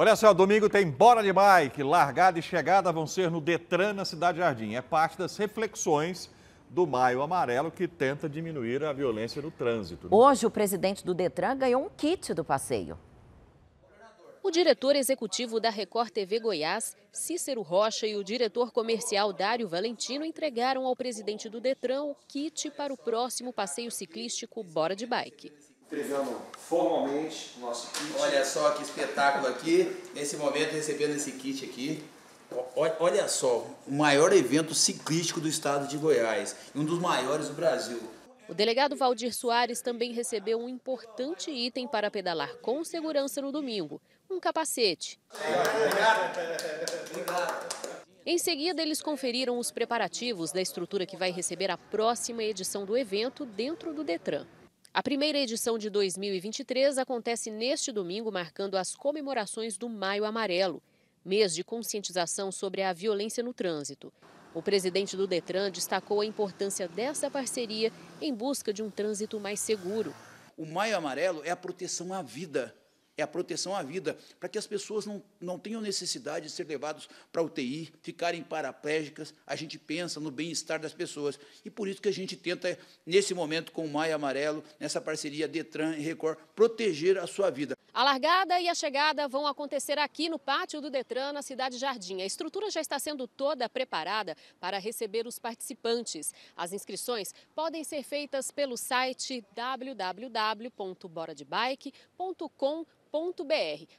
Olha só, domingo tem Bora de Bike. Largada e chegada vão ser no Detran, na Cidade Jardim. É parte das reflexões do Maio Amarelo, que tenta diminuir a violência no trânsito. Né? Hoje, o presidente do Detran ganhou um kit do passeio. O diretor executivo da Record TV Goiás, Cícero Rocha, e o diretor comercial Dário Valentino entregaram ao presidente do Detran o kit para o próximo passeio ciclístico Bora de Bike. Entregando formalmente nosso kit. Olha só que espetáculo aqui. Nesse momento recebendo esse kit aqui. Olha só, o maior evento ciclístico do estado de Goiás, um dos maiores do Brasil. O delegado Valdir Soares também recebeu um importante item para pedalar com segurança no domingo, um capacete. Em seguida, eles conferiram os preparativos da estrutura que vai receber a próxima edição do evento dentro do Detran. A primeira edição de 2023 acontece neste domingo, marcando as comemorações do Maio Amarelo, mês de conscientização sobre a violência no trânsito. O presidente do Detran destacou a importância dessa parceria em busca de um trânsito mais seguro. O Maio Amarelo é a proteção à vida é a proteção à vida, para que as pessoas não, não tenham necessidade de ser levadas para UTI, ficarem paraplégicas. A gente pensa no bem-estar das pessoas. E por isso que a gente tenta, nesse momento, com o Maio Amarelo, nessa parceria Detran e Record, proteger a sua vida. A largada e a chegada vão acontecer aqui no pátio do Detran, na Cidade Jardim. A estrutura já está sendo toda preparada para receber os participantes. As inscrições podem ser feitas pelo site www.boradebike.com.br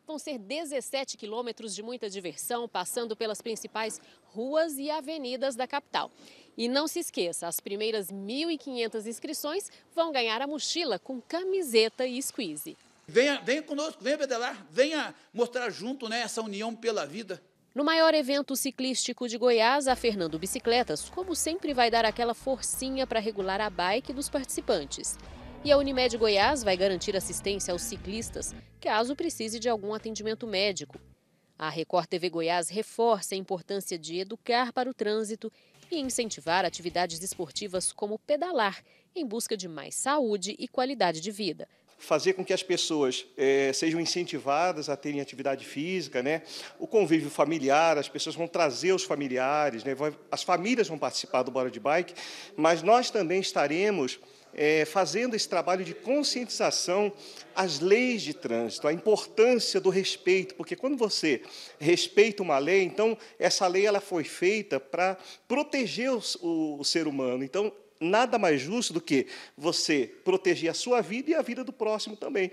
Vão ser 17 quilômetros de muita diversão, passando pelas principais ruas e avenidas da capital. E não se esqueça, as primeiras 1.500 inscrições vão ganhar a mochila com camiseta e squeeze. Venha, venha conosco, venha pedalar, venha mostrar junto né, essa união pela vida. No maior evento ciclístico de Goiás, a Fernando Bicicletas, como sempre, vai dar aquela forcinha para regular a bike dos participantes. E a Unimed Goiás vai garantir assistência aos ciclistas caso precise de algum atendimento médico. A Record TV Goiás reforça a importância de educar para o trânsito e incentivar atividades esportivas como pedalar, em busca de mais saúde e qualidade de vida fazer com que as pessoas é, sejam incentivadas a terem atividade física, né? o convívio familiar, as pessoas vão trazer os familiares, né? as famílias vão participar do Bora de Bike, mas nós também estaremos é, fazendo esse trabalho de conscientização às leis de trânsito, a importância do respeito, porque quando você respeita uma lei, então essa lei ela foi feita para proteger o, o, o ser humano. Então, nada mais justo do que você proteger a sua vida e a vida do próximo também.